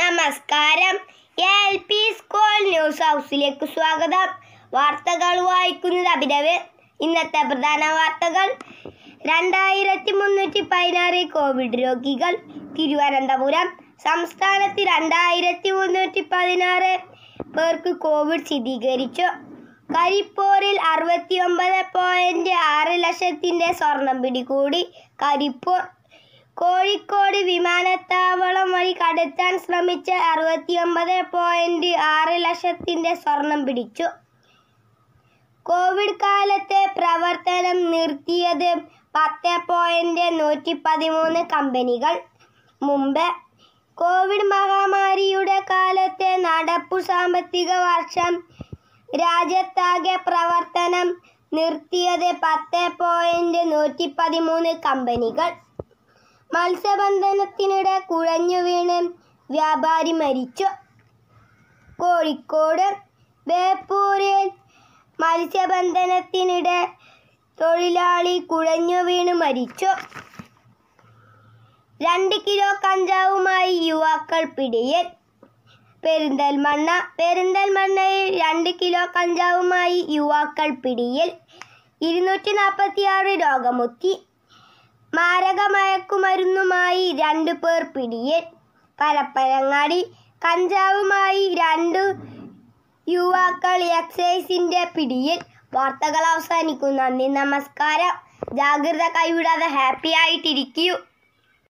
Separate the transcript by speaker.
Speaker 1: നമസ്കാരം L P school news ഹൗസിലേക്ക് സ്വാഗതം വാർത്തകൾ വായിക്കുന്നത് അഭിനവ് ഇന്നത്തെ പ്രധാന വാർത്തകൾ രണ്ടായിരത്തി മുന്നൂറ്റി പതിനാറ് കോവിഡ് രോഗികൾ തിരുവനന്തപുരം സംസ്ഥാനത്ത് രണ്ടായിരത്തി മുന്നൂറ്റി പതിനാറ് പേർക്ക് കോവിഡ് സ്ഥിരീകരിച്ചു കരിപ്പൂരിൽ ഒമ്പത് പോയിൻറ്റ് ആറ് ലക്ഷത്തിൻ്റെ സ്വർണം പിടികൂടി കരിപ്പൂർ കോഴിക്കോട് വിമാനത്താവളം കടത്താൻ ശ്രമിച്ച അറുപത്തിയൊമ്പത് പോയിന്റ് ആറ് ലക്ഷത്തിന്റെ സ്വർണം പിടിച്ചു കോവിഡ് കാലത്തെ പ്രവർത്തനം നിർത്തിയത് പത്ത് പോയിന്റ് നൂറ്റി പതിമൂന്ന് കമ്പനികൾ മുമ്പ് കോവിഡ് മഹാമാരിയുടെ കാലത്തെ നടപ്പു സാമ്പത്തിക വർഷം രാജ്യത്താകെ പ്രവർത്തനം നിർത്തിയത് പത്ത് പോയിന്റ് നൂറ്റി പതിമൂന്ന് കമ്പനികൾ മത്സ്യബന്ധനത്തിനിടെ കുഴഞ്ഞു വീണ വ്യാപാരി മരിച്ചു കോഴിക്കോട് ബേപ്പൂരിൽ മത്സ്യബന്ധനത്തിനിടെ തൊഴിലാളി കുഴഞ്ഞു വീണ് മരിച്ചു രണ്ട് കിലോ കഞ്ചാവുമായി യുവാക്കൾ പിടിയിൽ പെരിന്തൽമണ്ണ പെരിന്തൽമണ്ണയിൽ രണ്ട് കിലോ കഞ്ചാവുമായി യുവാക്കൾ പിടിയിൽ ഇരുന്നൂറ്റി നാൽപ്പത്തിയാറ് രോഗമുക്തി മാരകമയക്കുമരുന്നുമായി രണ്ടു പേർ പിടിയിൽ പരപ്പനങ്ങാടി കഞ്ചാവുമായി രണ്ടു യുവാക്കൾ എക്സൈസിന്റെ പിടിയിൽ വാർത്തകൾ അവസാനിക്കുന്നു നന്ദി നമസ്കാരം ജാഗ്രത കൈവിടാതെ ഹാപ്പി ആയിട്ടിരിക്കൂ